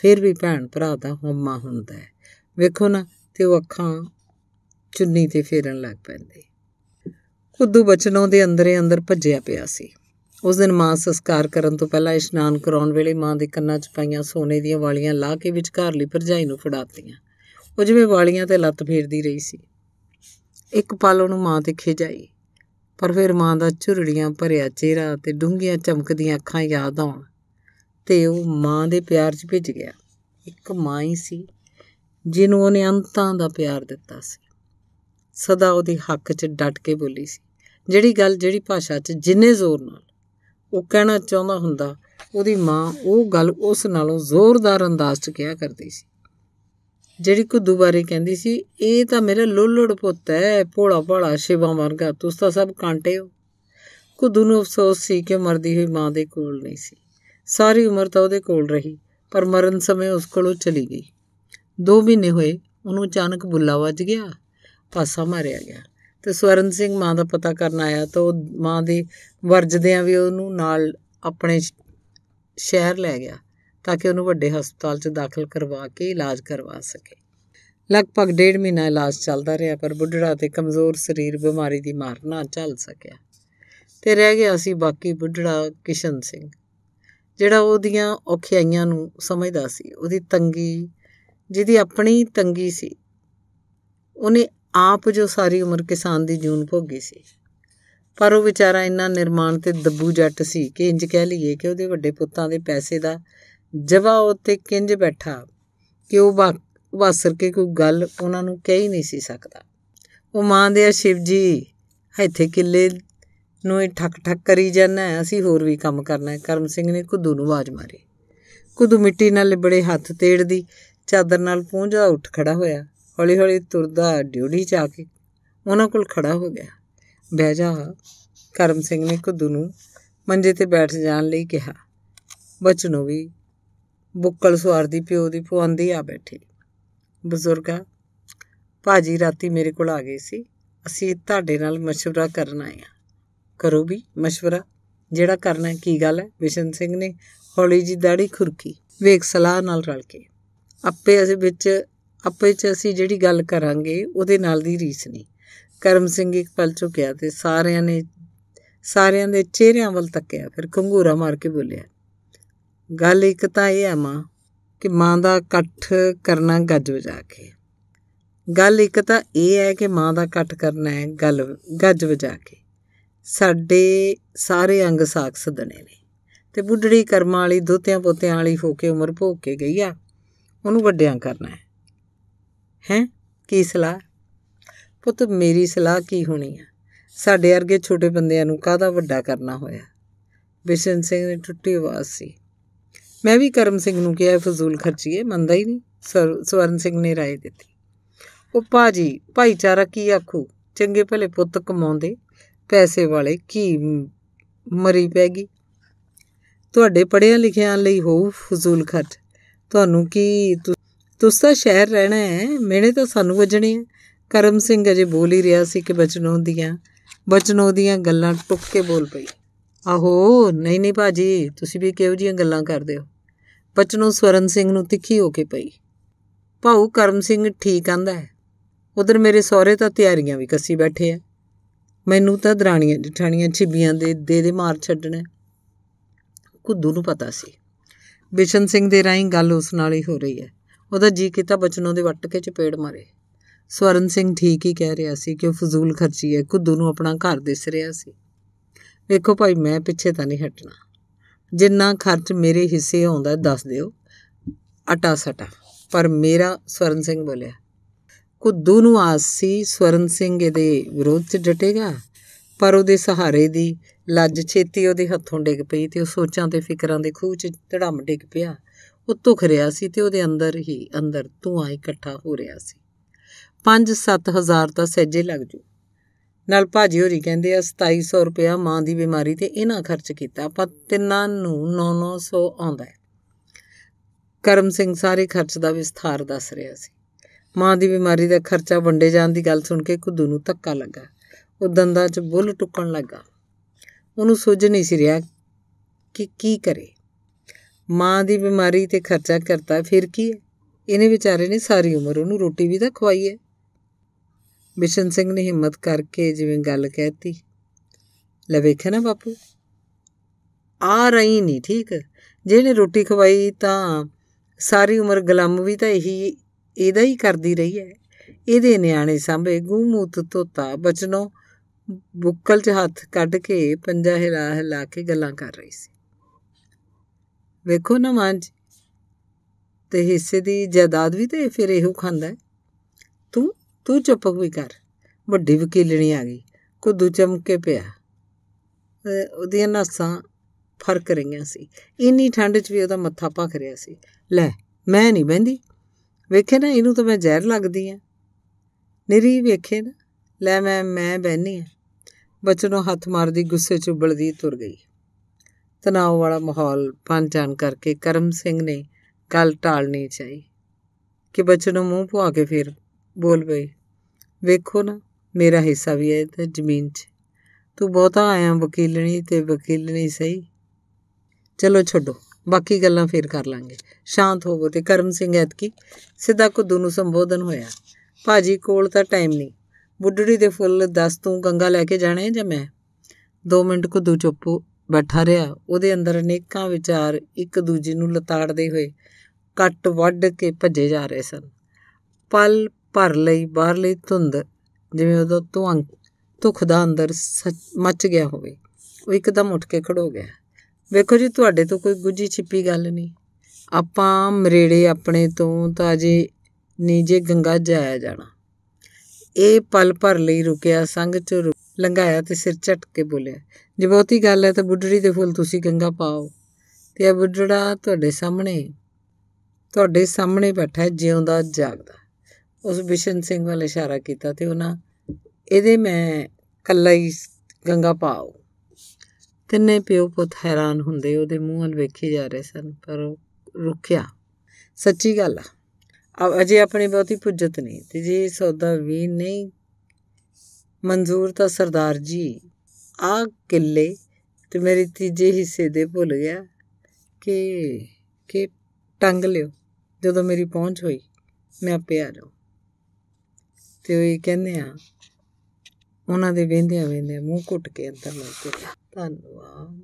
ਫਿਰ ਵੀ ਭੈਣ ਭਰਾ ਦਾ ਹਮਾ ਹੁੰਦਾ ਵੇਖੋ ਨਾ ਤੇ ਉਹ ਅੱਖਾਂ ਚੁੰਨੀ ਤੇ ਫੇਰਨ ਲੱਗ ਪੈਂਦੇ ਖੁੱਦੂ ਬਚਨੋਂ ਦੇ ਅੰਦਰੇ ਅੰਦਰ ਭੱਜਿਆ ਪਿਆ ਸੀ ਉਸ ਦਿਨ ਮਾਂ ਸੰਸਕਾਰ ਕਰਨ ਤੋਂ ਪਹਿਲਾਂ ਇਸ਼ਨਾਨ ਕਰਾਉਣ ਵੇਲੇ ਮਾਂ ਦੇ ਕੰਨਾਂ 'ਚ ਪਾਈਆਂ ਸੋਨੇ ਦੀਆਂ ਵਾਲੀਆਂ ਲਾ ਕੇ ਵਿਚਕਾਰਲੀ ਭਰਜਾਈ ਨੂੰ ਫੜਾਤੀਆਂ ਉਹ ਜਿਵੇਂ ਵਾਲੀਆਂ ਤੇ ਲੱਤ ਫੇਰਦੀ ਰਹੀ ਸੀ ਇੱਕ ਪਲ ਉਹਨੂੰ ਮਾਂ ਤੇ ਖਿਜ ਆਈ ਪਰ ਫਿਰ ਮਾਂ ਦਾ ਝੁਰੜੀਆਂ ਭਰਿਆ ਚਿਹਰਾ ਤੇ ਡੂੰਘੀਆਂ ਚਮਕਦੀਆਂ ਅੱਖਾਂ ਯਾਦ ਆਉਣ ਤੇ ਉਹ ਮਾਂ ਦੇ ਪਿਆਰ 'ਚ ਭਿੱਜ ਗਿਆ ਇੱਕ ਮਾਂ ਹੀ ਸੀ ਜਿਹਨੂੰ ਉਹਨੇ ਅੰਤਾਂ ਦਾ ਪਿਆਰ ਦਿੱਤਾ ਸੀ ਸਦਾ ਉਹਦੇ ਹੱਕ 'ਚ ਡਟ ਕੇ ਬੋਲੀ ਸੀ ਜਿਹੜੀ ਗੱਲ ਜਿਹੜੀ ਭਾਸ਼ਾ 'ਚ ਜਿੰਨੇ ਜ਼ੋਰ ਨਾਲ ਉਹ ਕਹਿਣਾ ਚਾਹੁੰਦਾ ਹੁੰਦਾ ਉਹਦੀ ਮਾਂ ਉਹ ਗੱਲ ਉਸ ਨਾਲੋਂ ਜ਼ੋਰਦਾਰ ਅੰਦਾਜ਼ 'ਚ ਕਿਹਾ ਕਰਦੀ ਸੀ ਜਿਹੜੀ ਕੋ ਬਾਰੇ ਕਹਿੰਦੀ ਸੀ ਇਹ ਤਾਂ ਮੇਰਾ ਲੋਲੜ ਪੁੱਤ ਹੈ ਭੋਲਾ ਭਾਲਾ ਸ਼ਿਵਾ ਵਰਗਾ ਤੂੰ ਤਾਂ ਸਭ ਕਾਂਟੇ ਹੋ ਕੁਦੂ ਨੂੰ ਅਫਸੋਸ ਸੀ ਕਿ ਮਰਦੀ ਹੋਈ ਮਾਂ ਦੇ ਕੋਲ ਨਹੀਂ ਸੀ ਸਾਰੀ ਉਮਰ ਤਾਂ ਉਹਦੇ ਕੋਲ ਰਹੀ ਪਰ ਮਰਨ ਸਮੇਂ ਉਸ ਕੋਲੋਂ ਚਲੀ ਗਈ 2 ਮਹੀਨੇ ਹੋਏ ਉਹਨੂੰ ਅਚਾਨਕ ਬੁੱਲਾ ਵੱਜ ਗਿਆ ਪਾਸਾ ਮਾਰਿਆ ਗਿਆ ਤੇ ਸਵਰਨ ਸਿੰਘ ਮਾਂ ਦਾ ਪਤਾ ਕਰਨ ਆਇਆ ਤਾਂ ਉਹ ਮਾਂ ਦੇ ਵਰਜਦਿਆਂ ਵੀ ਉਹਨੂੰ ਨਾਲ ਆਪਣੇ ਸ਼ਹਿਰ ਲੈ ਗਿਆ ਤਾਂ ਕਿ ਉਹਨੂੰ ਵੱਡੇ ਹਸਪਤਾਲ 'ਚ ਦਾਖਲ ਕਰਵਾ ਕੇ ਇਲਾਜ ਕਰਵਾ ਸਕੇ ਲਗਭਗ ਡੇਢ ਮਹੀਨਾ ਇਲਾਜ ਚੱਲਦਾ ਰਿਹਾ ਪਰ ਬੁੱਢੜਾ ਤੇ ਕਮਜ਼ੋਰ ਸਰੀਰ ਬਿਮਾਰੀ ਦੀ ਮਾਰ ਨਾ ਚੱਲ ਸਕਿਆ ਤੇ ਰਹਿ ਗਿਆ ਸੀ ਬਾਕੀ ਬੁੱਢੜਾ ਕਿਸ਼ਨ ਸਿੰਘ ਜਿਹੜਾ ਉਹਦੀਆਂ ਔਖਿਆਈਆਂ ਨੂੰ ਸਮਝਦਾ ਸੀ ਉਹਦੀ ਤੰਗੀ ਜਿਹਦੀ ਆਪਣੀ ਤੰਗੀ ਸੀ ਉਹਨੇ ਆਪ ਜੋ ਸਾਰੀ ਉਮਰ ਕਿਸਾਨ ਦੀ ਜੂਨ ਭੋਗੀ ਸੀ ਪਰ ਉਹ ਵਿਚਾਰਾ ਇੰਨਾ ਨਿਰਮਾਣ ਤੇ ਦੱਬੂ ਜੱਟ ਸੀ ਕਿ ਇੰਜ ਕਹਿ ਲਈਏ ਕਿ ਉਹਦੇ ਵੱਡੇ ਪੁੱਤਾਂ ਦੇ ਪੈਸੇ ਦਾ ਜਵਾ ਉੱਤੇ ਕਿੰਜ ਬੈਠਾ ਕਿ ਉਹ ਵਾਸਰ ਕੇ ਕੋਈ ਗੱਲ ਉਹਨਾਂ ਨੂੰ ਕਹਿ ਹੀ ਨਹੀਂ ਸੀ ਸਕਦਾ ਉਹ ਮਾਂ ਦੇ ਆ ਸ਼ਿਵ ਜੀ ਇੱਥੇ ਕਿੱਲੇ ਨੂੰ ਹੀ ਠਕ ਠਕ ਕਰੀ ਜਾਂਦਾ ਅਸੀਂ ਹੋਰ ਵੀ ਕੰਮ ਕਰਨਾ ਹੈ ਕਰਮ ਸਿੰਘ ਨੇ ਕੁੱਦੂ ਨੂੰ ਆਵਾਜ਼ ਮਾਰੀ ਕੁੱਦੂ ਮਿੱਟੀ ਨਾਲ ਲਿਬੜੇ ਹੱਥ ਤੇੜਦੀ ਚਾਦਰ ਨਾਲ ਪੂੰਝਾ ਉੱਠ ਖੜਾ ਹੋਇਆ ਹੌਲੀ-ਹੌਲੀ ਤੁਰਦਾ ਡਿਊਟੀ ਚ ਆ ਕੇ ਉਹਨਾਂ ਕੋਲ ਖੜਾ ਹੋ ਗਿਆ ਬਹਿ ਜਾ ਕਰਮ ਸਿੰਘ ਨੇ ਕੁੱਦੂ ਨੂੰ ਮੰਜੇ ਤੇ ਬੈਠ ਜਾਣ ਲਈ ਕਿਹਾ ਬਚਨੋ ਵੀ ਬੁੱਕਲ ਸਵਾਰ ਦੀ ਪਿਓ ਦੀ ਪੁਆਂਦੀ ਆ ਬੈਠੀ ਬਜ਼ੁਰਗਾ ਭਾਜੀ ਰਾਤੀ ਮੇਰੇ ਕੋਲ ਆ ਗਏ ਸੀ ਅਸੀਂ ਤੁਹਾਡੇ ਨਾਲ مشورہ ਕਰਨ ਆਏ ਆ ਕਰੋ ਵੀ مشورہ ਜਿਹੜਾ ਕਰਨਾ ਕੀ ਗੱਲ ਹੈ ਵਿਸ਼ਨ ਸਿੰਘ ਨੇ ਹੌਲੀ ਜੀ ਦਾੜੀ ਖੁਰਕੀ ਵੇਖ ਸਲਾਹ ਨਾਲ ਰਲ ਕੇ ਆਪੇ ਅਸੀਂ ਵਿੱਚ ਆਪੇ ਚ ਅਸੀਂ ਜਿਹੜੀ ਗੱਲ ਕਰਾਂਗੇ ਉਹਦੇ ਨਾਲ ਦੀ ਰੀਸ ਨਹੀਂ ਕਰਮ ਸਿੰਘ ਇੱਕ ਪਲ ਝੁਕਿਆ ਤੇ ਸਾਰਿਆਂ ਨੇ ਸਾਰਿਆਂ ਦੇ ਚਿਹਰਿਆਂ ਵੱਲ ਤੱਕਿਆ ਫਿਰ ਘੰਗੂਰਾ ਮਾਰ ਕੇ ਬੋਲਿਆ ਗੱਲ ਇੱਕ ਤਾਂ ਇਹ ਆ ਮਾਂ ਕਿ ਮਾਂ ਦਾ ਇਕੱਠ ਕਰਨਾ ਗੱਜ ਵਜਾ ਕੇ ਗੱਲ ਇੱਕ ਤਾਂ ਇਹ ਹੈ ਕਿ ਮਾਂ ਦਾ ਇਕੱਠ ਕਰਨਾ ਹੈ ਗੱਲ ਗੱਜ ਵਜਾ ਕੇ ਸਾਡੇ ਸਾਰੇ ਅੰਗ ਸਾਖ ਸਦਨੇ ਨੇ ਤੇ ਬੁੱਢੜੀ ਕਰਮਾਂ ਵਾਲੀ ਦੋਤਿਆਂ ਪੋਤਿਆਂ ਵਾਲੀ ਹੋ ਕੇ ਉਮਰ ਭੋਗ ਕੇ ਗਈ ਆ ਉਹਨੂੰ ਵੱਡਿਆਂ ਕਰਨਾ ਹੈ ਹੈਂ ਕੀ ਸਲਾਹ ਪੁੱਤ ਮੇਰੀ ਸਲਾਹ ਕੀ ਹੋਣੀ ਆ ਸਾਡੇ ਵਰਗੇ ਛੋਟੇ ਬੰਦਿਆਂ ਨੂੰ ਕਾਹਦਾ ਵੱਡਾ ਕਰਨਾ ਹੋਇਆ ਬਿਸ਼ਨ ਸਿੰਘ ਨੇ ਟੁੱਟੀ ਆਵਾਜ਼ ਸੀ ਮੈਂ ਵੀ ਕਰਮ ਸਿੰਘ ਨੂੰ ਕਿਹਾ ਫਜ਼ੂਲ ਖਰਚੀਏ ਮੰਦਾ ਹੀ ਨਹੀਂ ਸਵਰਨ ਸਿੰਘ ਨੇ رائے ਦਿੱਤੀ ਉਹ ਭਾਜੀ ਭਾਈਚਾਰਾ ਕੀ ਆਖੂ ਚੰਗੇ ਭਲੇ ਪੁੱਤ ਕਮਾਉਂਦੇ ਪੈਸੇ ਵਾਲੇ ਕੀ ਮਰੀ ਪੈ ਗਈ ਤੁਹਾਡੇ ਪੜਿਆ ਲਿਖਿਆਂ ਲਈ ਹੋਊ ਫਜ਼ੂਲ ਖਰਚ ਤੁਹਾਨੂੰ ਕੀ ਤੁਸੀਂ ਤਾਂ ਸ਼ਹਿਰ ਰਹਿਣਾ ਹੈ ਮੈਨੇ ਤਾਂ ਸਾਨੂੰ ਵਜਣੀ ਆ ਕਰਮ ਸਿੰਘ ਅਜੇ ਬੋਲ ਹੀ ਰਿਹਾ ਸੀ ਕਿ ਬਚਨੋਂ ਦੀਆਂ ਬਚਨੋਂ ਦੀਆਂ ਗੱਲਾਂ ਟੁੱਕ ਕੇ ਬੋਲ ਪਈ ਆਹੋ ਨਹੀਂ ਨਹੀਂ ਭਾਜੀ ਤੁਸੀਂ ਵੀ ਕਿਹੋ ਜੀਆਂ ਗੱਲਾਂ ਕਰਦੇ ਹੋ ਬਚਨੋਂ ਸਵਰਨ ਸਿੰਘ ਨੂੰ ਤਿੱਖੀ ਹੋ ਕੇ ਪਈ ਭਾਉ ਕਰਮ ਸਿੰਘ ਠੀਕ ਆਂਦਾ ਹੈ ਉਧਰ ਮੇਰੇ ਸਹੁਰੇ ਤਾਂ ਤਿਆਰੀਆਂ ਵੀ ਕੱਸੀ ਬੈਠੇ ਆ ਮੈਨੂੰ ਤਾਂ ਦਰਾਣੀਆਂ ਜਠਾਣੀਆਂ ਛਿੱਬੀਆਂ ਦੇ ਦੇ ਦੇ ਮਾਰ ਛੱਡਣਾ ਕੁੱਦੂ ਨੂੰ ਪਤਾ ਸੀ ਬਿਸ਼ਨ ਸਿੰਘ ਦੇ ਰਾਈ ਗੱਲ ਉਸ ਨਾਲ ਹੀ ਹੋ ਰਹੀ ਹੈ ਉਹਦਾ ਜੀ ਕੀਤਾ ਬਚਨੋਂ ਦੇ ਵੱਟ ਕੇ ਚਪੇੜ ਮਾਰੇ ਸਵਰਨ ਸਿੰਘ ਠੀਕ ਹੀ ਕਹਿ ਰਿਹਾ ਸੀ ਕਿ ਉਹ ਫਜ਼ੂਲ ਖਰਚੀ ਹੈ ਕੁੱਦੂ ਨੂੰ ਆਪਣਾ ਘਰ ਦਿਸ ਰਿਹਾ ਸੀ ਵੇਖੋ ਭਾਈ ਮੈਂ ਪਿੱਛੇ ਤਾਂ ਨਹੀਂ ਹਟਣਾ ਜਿੰਨਾ ਖਰਚ ਮੇਰੇ ਹਿੱਸੇ ਆਉਂਦਾ ਦੱਸ ਦਿਓ ਅਟਾ ਸਟਾ ਪਰ ਮੇਰਾ ਸਵਰਨ ਸਿੰਘ ਬੋਲਿਆ ਕੁੱਦੂ ਨੂੰ ਆਸ ਸੀ ਸਵਰਨ ਸਿੰਘ ਇਹਦੇ ਵਿਰੋਧ 'ਚ ਡਟੇਗਾ ਪਰ ਉਹਦੇ ਸਹਾਰੇ ਦੀ ਲੱਜ ਛੇਤੀ ਉਹਦੇ ਹੱਥੋਂ ਡਿੱਗ ਪਈ ਤੇ ਉਹ ਸੋਚਾਂ ਤੇ ਫਿਕਰਾਂ ਦੇ ਖੂਹ 'ਚ ਧੜਮ ਡਿੱਗ ਪਿਆ ਉਹ ਧੁਖ ਰਿਹਾ ਸੀ ਤੇ ਉਹਦੇ ਅੰਦਰ ਹੀ ਅੰਦਰ ਧੂਆਂ ਇਕੱਠਾ ਹੋ ਰਿਹਾ ਸੀ 5-7000 ਤਾਂ ਸਹਿਜੇ ਲੱਗ ਜੂ ਨਾਲ ਭਾਜੀ ਹੋਰੀ ਕਹਿੰਦੇ ਆ 2700 ਰੁਪਿਆ ਮਾਂ ਦੀ ਬਿਮਾਰੀ ਤੇ ਇਹਨਾਂ ਖਰਚ ਕੀਤਾ ਆਪਾਂ ਤਿੰਨਾਂ ਨੂੰ 9900 ਆਉਂਦਾ ਕਰਮ ਸਿੰਘ ਸਾਰੇ ਖਰਚ ਦਾ ਵਿਸਥਾਰ ਦੱਸ ਰਿਹਾ ਸੀ ਮਾਂ ਦੀ ਬਿਮਾਰੀ ਦਾ ਖਰਚਾ ਵੰਡੇ ਜਾਣ ਦੀ ਗੱਲ ਸੁਣ ਕੇ ਕੁੱਦੂ ਨੂੰ ਧੱਕਾ ਲੱਗਾ ਉਹ ਦੰਦਾਂ 'ਚ ਬੁੱਲ ਟੁੱਕਣ ਲੱਗਾ ਉਹਨੂੰ ਸੋਝ ਨਹੀਂ ਸੀ ਰਿਹਾ ਕਿ ਕੀ ਕਰੇ ਮਾਂ ਦੀ ਬਿਮਾਰੀ ਤੇ ਖਰਚਾ ਕਰਤਾ ਫਿਰ ਕੀ ਹੈ ਇਹਨੇ ਵਿਚਾਰੇ ਨੇ ਸਾਰੀ ਉਮਰ ਉਹਨੂੰ ਰੋਟੀ ਵੀ ਤਾਂ ਖਵਾਈ ਹੈ ਬਿਸ਼ਨ ਸਿੰਘ ਨੇ ਹਿੰਮਤ ਕਰਕੇ ਜਿਵੇਂ ਗੱਲ ਕਹਿਤੀ ਲੈ ਵੇਖਿਆ ਨਾ ਬਾਪੂ ਆ ਰਹੀ ਨਹੀਂ ਠੀਕ ਜਿਹਨੇ ਰੋਟੀ ਖਵਾਈ ਤਾਂ ਸਾਰੀ ਉਮਰ ਗੁਲਾਮ ਵੀ ਤਾਂ ਇਹੀ ਇਹਦਾ ਹੀ ਕਰਦੀ ਰਹੀ ਹੈ ਇਹਦੇ ਨਿਆਣੇ ਸਾਹਮਣੇ ਗੂਮੂਤ ਤੋਤਾ ਬਚਨੋ ਬੁੱਕਲ 'ਚ ਹੱਥ ਕੱਢ ਕੇ ਪੰਜਾ ਹਿਲਾ ਹਿਲਾ ਕੇ ਗੱਲਾਂ ਕਰ ਰਹੀ ਸੀ ਵੇਖੋ ਨਾ ਜੀ ਤੇ ਹਿੱਸੇ ਦੀ ਜਾਇਦਾਦ ਵੀ ਤੇ ਫਿਰ ਇਹੋ ਖਾਂਦਾ ਤੂੰ ਤੂੰ ਚੁੱਪ ਵੀ ਕਰ ਵੱਡੀ ਵਕੀਲਣੀ ਆ ਗਈ ਕੁੱਦੂ ਚਮਕੇ ਪਿਆ ਉਹਦੀਆਂ ਨਾਸਾਂ ਫਰਕ ਰਹੀਆਂ ਸੀ ਇੰਨੀ ਠੰਡ 'ਚ ਵੀ ਉਹਦਾ ਮੱਥਾ ਭਖ ਰਿਹਾ ਸੀ ਲੈ ਮੈਂ ਨਹੀਂ ਬੈੰਦੀ ਵੇਖੇ ਨਾ ਇਹਨੂੰ ਤਾਂ ਮੈਂ ਜ਼ਹਿਰ ਲੱਗਦੀ ਆ ਨਿਰੀ ਵੇਖੇ ਨਾ ਲੈ ਮੈਂ ਮੈਂ ਬੈਣੀ ਆ ਨੂੰ ਹੱਥ ਮਾਰਦੀ ਗੁੱਸੇ 'ਚ ਉਬਲਦੀ ਤੁਰ ਗਈ ਤਣਾਅ ਵਾਲਾ ਮਾਹੌਲ ਪਨ ਜਾਣ ਕਰਕੇ ਕਰਮ ਸਿੰਘ ਨੇ ਗੱਲ ਟਾਲਣੀ ਚਾਹੀ ਕਿ ਬੱਚੇ ਨੂੰ ਮੂੰਹ ਪਵਾ ਕੇ ਫਿਰ ਬੋਲ ਪਈ ਵੇਖੋ ਨਾ ਮੇਰਾ ਹਿੱਸਾ ਵੀ ਹੈ ਤੇ ਜ਼ਮੀਨ 'ਚ ਤੂੰ ਬਹੁਤਾ ਆਇਆ ਵਕੀਲਣੀ ਤੇ ਵਕੀਲਣੀ ਸਹੀ ਚਲੋ ਛੱਡੋ ਬਾਕੀ ਗੱਲਾਂ ਫੇਰ ਕਰ ਲਾਂਗੇ ਸ਼ਾਂਤ ਹੋਵੋ ਤੇ ਕਰਮ ਸਿੰਘ ਐਤਕੀ ਸਿੱਧਾ ਕੁੱਦੂ ਨੂੰ ਸੰਬੋਧਨ ਹੋਇਆ ਭਾਜੀ ਕੋਲ ਤਾਂ ਟਾਈਮ ਨਹੀਂ ਬੁੱਢੜੀ ਦੇ ਫੁੱਲ ਦੱਸ ਤੂੰ ਗੰਗਾ ਲੈ ਕੇ ਜਾਣੇ ਜਾਂ ਮੈਂ 2 ਮਿੰਟ ਕੁੱਦੂ ਚੁੱਪ ਬੈਠਾ ਰਿਹਾ ਉਹਦੇ ਅੰਦਰ ਅਨੇਕਾਂ ਵਿਚਾਰ ਇੱਕ ਦੂਜੇ ਨੂੰ ਲਤਾੜਦੇ ਹੋਏ ਕੱਟ ਵੱਢ ਕੇ ਭੱਜੇ ਜਾ ਰਹੇ ਸਨ ਪਲ ਭਰ ਲਈ ਬਾਹਰਲੀ ਧੁੰਦ ਜਿਵੇਂ ਉਹਦਾ ਧੁੰਗ ਧੁਖ ਦਾ ਅੰਦਰ ਮੱਚ ਗਿਆ ਹੋਵੇ ਉਹ ਇੱਕਦਮ ਉੱਠ ਕੇ ਖੜੋ ਗਿਆ ਵੇਖੋ ਜੀ ਤੁਹਾਡੇ ਤੋਂ ਕੋਈ ਗੁੱਜੀ ਛਿੱਪੀ ਗੱਲ ਨਹੀਂ ਆਪਾਂ ਮਰੇੜੇ ਆਪਣੇ ਤੋਂ ਤਾਂ ਜੇ ਨੀਜੇ ਗੰਗਾ ਜਾਇਆ ਜਾਣਾ ਇਹ ਪਲ ਭਰ ਲਈ ਰੁਕਿਆ ਸੰਗ ਚ ਲੰਘਾਇਆ ਤੇ ਸਿਰ ਝਟ ਕੇ ਬੋਲਿਆ ਜੇ ਬਹੁਤੀ ਗੱਲ ਹੈ ਤਾਂ ਬੁੱਢੜੀ ਦੇ ਫੁੱਲ ਤੁਸੀਂ ਗੰਗਾ ਪਾਓ ਤੇ ਇਹ ਬੁੱਢੜਾ ਤੁਹਾਡੇ ਸਾਹਮਣੇ ਤੁਹਾਡੇ ਸਾਹਮਣੇ ਬੈਠਾ ਹੈ ਜਿਉਂਦਾ ਜਾਗਦਾ ਉਸ ਵਿਸ਼ਨ ਸਿੰਘ ਵੱਲ ਇਸ਼ਾਰਾ ਕੀਤਾ ਤੇ ਉਹਨਾਂ ਇਹਦੇ ਮੈਂ ਕੱਲਾ ਹੀ ਗੰਗਾ ਪਾਓ ਤਿੰਨੇ ਪਿਓ ਪੁੱਤ ਹੈਰਾਨ ਹੁੰਦੇ ਉਹਦੇ ਮੂੰਹ ਵੱਲ ਵੇਖੇ ਜਾ ਰਹੇ ਸਨ ਪਰ ਉਹ ਰੁਕਿਆ ਸੱਚੀ ਗੱਲ ਆ ਅਜੇ ਆਪਣੀ ਬਹੁਤੀ ਪੁੱਜਤ ਨਹੀਂ ਤੇ ਜੇ ਸੌਦਾ ਵੀ ਨਹੀਂ ਮਨਜ਼ੂਰ ਤਾਂ ਸਰਦਾਰ ਜੀ ਆ ਕਿੱਲੇ ਤੇ ਮੇਰੇ ਤੀਜੇ ਹਿੱਸੇ ਦੇ ਭੁੱਲ ਗਿਆ ਕਿ ਕਿ ਟੰਗ ਲਿਓ ਜਦੋਂ ਮੇਰੀ ਪਹੁੰਚ ਹੋਈ ਮੈਂ ਆਪੇ ਆ ਜਾਉ ਤੇ ਉਹ ਇਹ ਕਹਿੰਦੇ ਆ ਉਹਨਾਂ ਦੇ ਵੇਂਦਿਆਂ ਵੇਂਦਿਆਂ ਮੂੰਹ ਘੁੱਟ ਕੇ ਅੰਦਰ ਲੱਗ ਗਿਆ ਧੰਨਵਾਦ